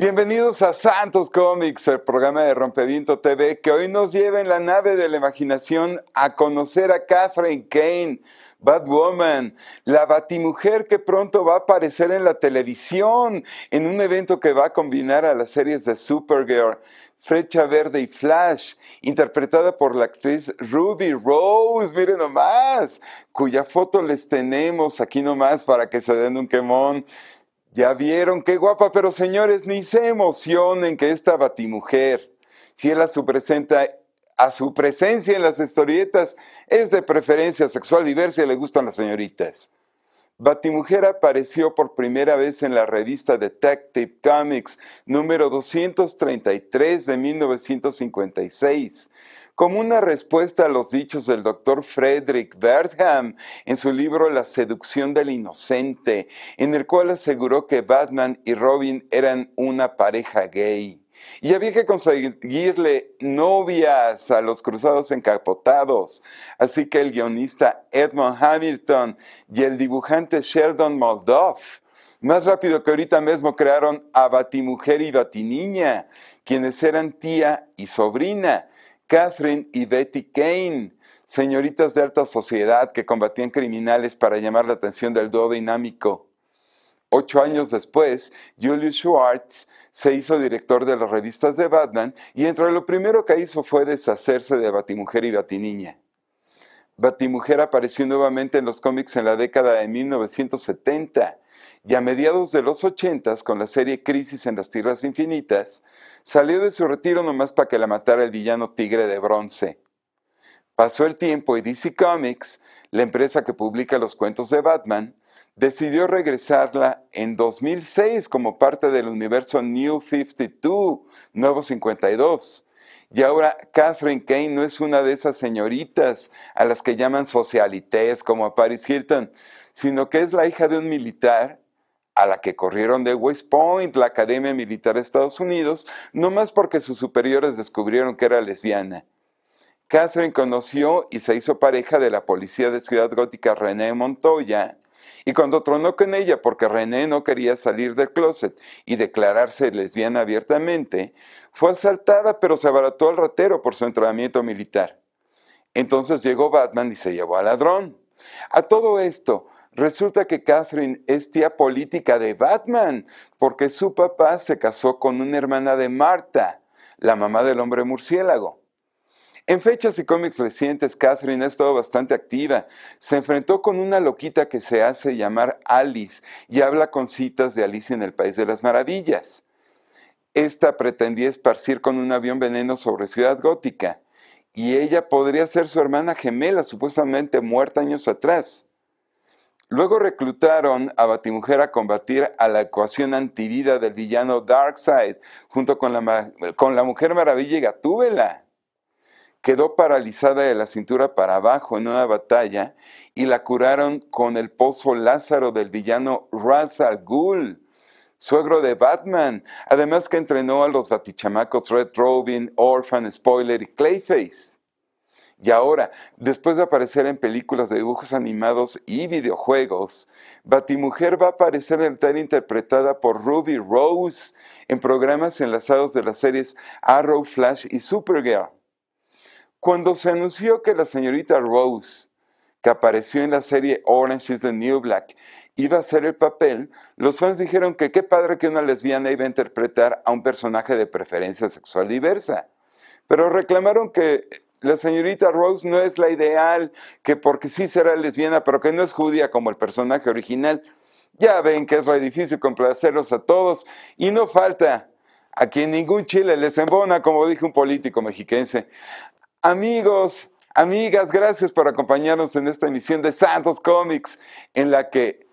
Bienvenidos a Santos Comics, el programa de Rompeviento TV, que hoy nos lleva en la nave de la imaginación a conocer a Catherine Kane, Batwoman, la batimujer que pronto va a aparecer en la televisión, en un evento que va a combinar a las series de Supergirl, Frecha Verde y Flash, interpretada por la actriz Ruby Rose, miren nomás, cuya foto les tenemos aquí nomás para que se den un quemón. Ya vieron qué guapa, pero señores, ni se emocionen que esta batimujer, fiel a su, presencia en las historietas, es de preferencia sexual diversa y le gustan las señoritas. Batimujer apareció por primera vez en la revista Detective Comics número 233 de 1956 como una respuesta a los dichos del doctor Frederick Bertham en su libro La seducción del inocente, en el cual aseguró que Batman y Robin eran una pareja gay. Y había que conseguirle novias a los cruzados encapotados. Así que el guionista Edmond Hamilton y el dibujante Sheldon Moldoff más rápido que ahorita mismo crearon a Batimujer y Batiniña, quienes eran tía y sobrina, Catherine y Betty Kane, señoritas de alta sociedad que combatían criminales para llamar la atención del dúo dinámico. Ocho años después, Julius Schwartz se hizo director de las revistas de Batman y entre lo primero que hizo fue deshacerse de Batimujer y Batiniña. Batimujer apareció nuevamente en los cómics en la década de 1970 y a mediados de los 80 con la serie Crisis en las Tierras Infinitas, salió de su retiro nomás para que la matara el villano Tigre de Bronce. Pasó el tiempo y DC Comics, la empresa que publica los cuentos de Batman, decidió regresarla en 2006 como parte del universo New 52, Nuevo 52, y ahora Catherine Kane no es una de esas señoritas a las que llaman socialites como a Paris Hilton, sino que es la hija de un militar a la que corrieron de West Point, la Academia Militar de Estados Unidos, no más porque sus superiores descubrieron que era lesbiana. Catherine conoció y se hizo pareja de la policía de Ciudad Gótica René Montoya, y cuando tronó con ella porque René no quería salir del closet y declararse lesbiana abiertamente, fue asaltada pero se abarató al ratero por su entrenamiento militar. Entonces llegó Batman y se llevó al ladrón. A todo esto, resulta que Catherine es tía política de Batman porque su papá se casó con una hermana de Marta, la mamá del hombre murciélago. En fechas y cómics recientes, Catherine ha estado bastante activa. Se enfrentó con una loquita que se hace llamar Alice y habla con citas de Alicia en el País de las Maravillas. Esta pretendía esparcir con un avión veneno sobre Ciudad Gótica y ella podría ser su hermana gemela, supuestamente muerta años atrás. Luego reclutaron a Batimujer a combatir a la ecuación antivida del villano Darkseid junto con la, con la Mujer Maravilla y Gatúbela quedó paralizada de la cintura para abajo en una batalla y la curaron con el pozo Lázaro del villano Ra's al Ghul, suegro de Batman, además que entrenó a los batichamacos Red Robin, Orphan, Spoiler y Clayface. Y ahora, después de aparecer en películas de dibujos animados y videojuegos, Batimujer va a aparecer en tel interpretada por Ruby Rose en programas enlazados de las series Arrow, Flash y Supergirl. Cuando se anunció que la señorita Rose, que apareció en la serie Orange is the New Black, iba a hacer el papel, los fans dijeron que qué padre que una lesbiana iba a interpretar a un personaje de preferencia sexual diversa. Pero reclamaron que la señorita Rose no es la ideal, que porque sí será lesbiana, pero que no es judía como el personaje original. Ya ven que es muy difícil complacerlos a todos y no falta a quien ningún chile les embona, como dijo un político mexiquense. Amigos, amigas, gracias por acompañarnos en esta emisión de Santos Comics, en la que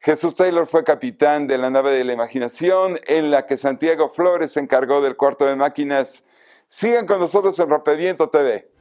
Jesús Taylor fue capitán de la nave de la imaginación, en la que Santiago Flores se encargó del cuarto de máquinas. Sigan con nosotros en Rompeviento TV.